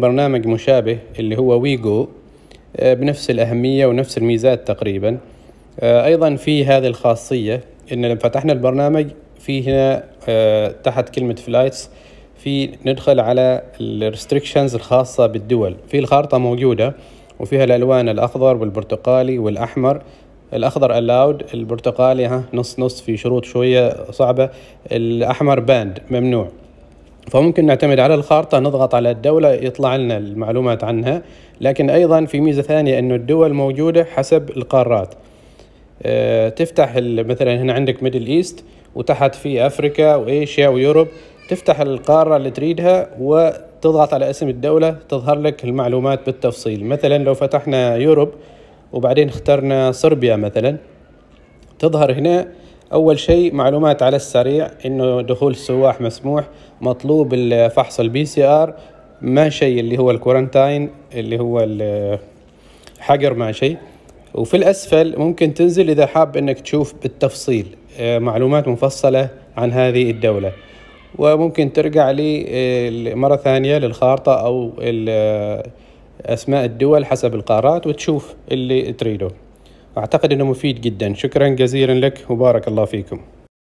برنامج مشابه اللي هو ويجو آه، بنفس الأهمية ونفس الميزات تقريبا آه، أيضا في هذه الخاصية إن لما فتحنا البرنامج في هنا آه، تحت كلمة فلايتس في ندخل على الريستريكشنز الخاصة بالدول في الخارطة موجودة وفيها الألوان الأخضر والبرتقالي والأحمر الأخضر ألاود البرتقالي ها نص نص في شروط شوية صعبة الأحمر باند ممنوع فممكن نعتمد على الخارطة نضغط على الدولة يطلع لنا المعلومات عنها لكن أيضا في ميزة ثانية أنه الدول موجودة حسب القارات آه، تفتح مثلا هنا عندك ميدل ايست وتحت في افريكا وايشيا ويوروب تفتح القاره اللي تريدها وتضغط على اسم الدوله تظهر لك المعلومات بالتفصيل مثلا لو فتحنا يوروب وبعدين اخترنا صربيا مثلا تظهر هنا أول شيء معلومات على السريع إنه دخول السواح مسموح مطلوب الفحص البي سي آر ما شيء اللي هو الكورنتاين اللي هو الحجر ما شيء وفي الأسفل ممكن تنزل إذا حاب إنك تشوف بالتفصيل آه، معلومات مفصلة عن هذه الدولة وممكن ترجع لي آه، مرة ثانية للخارطة أو آه، أسماء الدول حسب القارات وتشوف اللي تريده أعتقد أنه مفيد جدا شكرا جزيلا لك وبارك الله فيكم